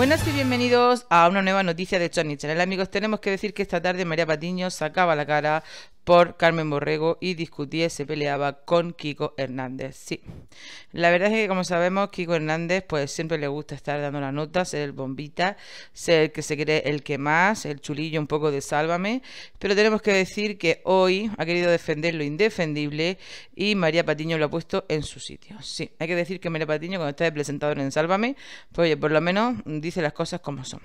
Buenas y bienvenidos a una nueva noticia de Channel, Amigos, tenemos que decir que esta tarde María Patiño sacaba la cara por Carmen Borrego y discutía y se peleaba con Kiko Hernández. Sí, la verdad es que como sabemos, Kiko Hernández pues siempre le gusta estar dando la nota, ser el bombita, ser el que se cree el que más, el chulillo un poco de sálvame, pero tenemos que decir que hoy ha querido defender lo indefendible y María Patiño lo ha puesto en su sitio. Sí, hay que decir que María Patiño cuando está de presentador en Sálvame, pues oye, por lo menos dice las cosas como son.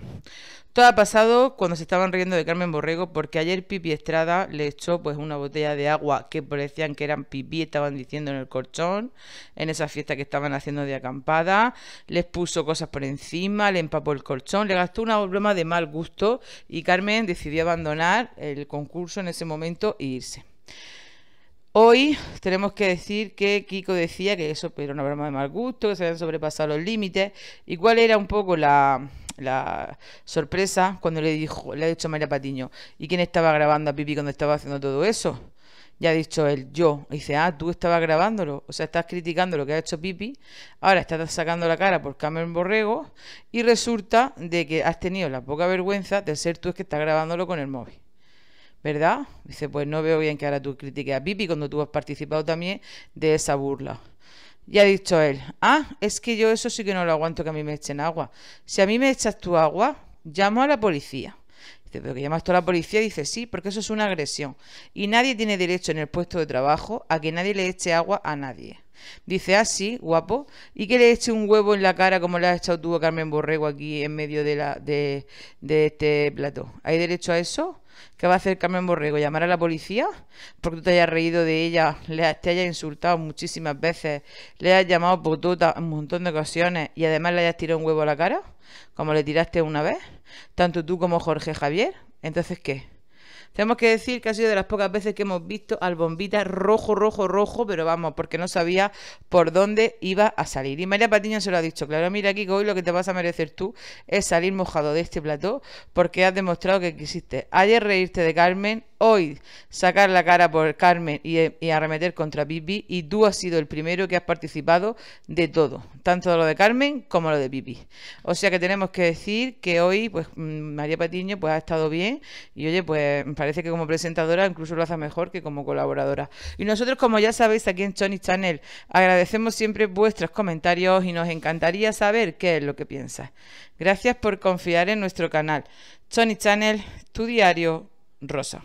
Todo ha pasado cuando se estaban riendo de Carmen Borrego porque ayer Pipi Estrada le echó pues una botella de agua que parecían que eran pipí, estaban diciendo en el colchón, en esa fiesta que estaban haciendo de acampada, les puso cosas por encima, le empapó el colchón, le gastó una broma de mal gusto y Carmen decidió abandonar el concurso en ese momento e irse. Hoy tenemos que decir que Kiko decía que eso era una broma de mal gusto, que se habían sobrepasado los límites y cuál era un poco la, la sorpresa cuando le dijo, le ha dicho María Patiño, ¿y quién estaba grabando a Pipi cuando estaba haciendo todo eso? Ya ha dicho él, yo. Y dice, ah, tú estabas grabándolo. O sea, estás criticando lo que ha hecho Pipi. Ahora estás sacando la cara por Cameron Borrego. Y resulta de que has tenido la poca vergüenza de ser tú el que estás grabándolo con el móvil. ¿Verdad? Dice, pues no veo bien que ahora tú critiques a Pipi cuando tú has participado también de esa burla. Y ha dicho él, ah, es que yo eso sí que no lo aguanto que a mí me echen agua. Si a mí me echas tu agua, llamo a la policía. Dice, pero que llamas tú a la policía, dice, sí, porque eso es una agresión. Y nadie tiene derecho en el puesto de trabajo a que nadie le eche agua a nadie. Dice, ah, sí, guapo, y que le eche un huevo en la cara como le ha echado tú a Carmen Borrego aquí en medio de, la, de, de este plato. ¿Hay derecho a eso? ¿Qué va a hacer Carmen Borrego? ¿Llamar a la policía? Porque tú te hayas reído de ella, te hayas insultado muchísimas veces, le has llamado en un montón de ocasiones y además le hayas tirado un huevo a la cara, como le tiraste una vez, tanto tú como Jorge Javier. Entonces, ¿qué? Tenemos que decir que ha sido de las pocas veces que hemos visto al bombita rojo, rojo, rojo, pero vamos, porque no sabía por dónde iba a salir. Y María Patiño se lo ha dicho, claro, mira Kiko, hoy lo que te vas a merecer tú es salir mojado de este plató porque has demostrado que quisiste ayer reírte de Carmen hoy sacar la cara por Carmen y, arremeter contra Bibi y tú has sido el primero que has participado de todo, tanto lo de Carmen como lo de Pipi. O sea que tenemos que decir que hoy pues mm, María Patiño pues ha estado bien y oye pues parece que como presentadora incluso lo hace mejor que como colaboradora. Y nosotros como ya sabéis aquí en Choni Channel agradecemos siempre vuestros comentarios y nos encantaría saber qué es lo que piensas. Gracias por confiar en nuestro canal. Choni Channel, tu diario rosa.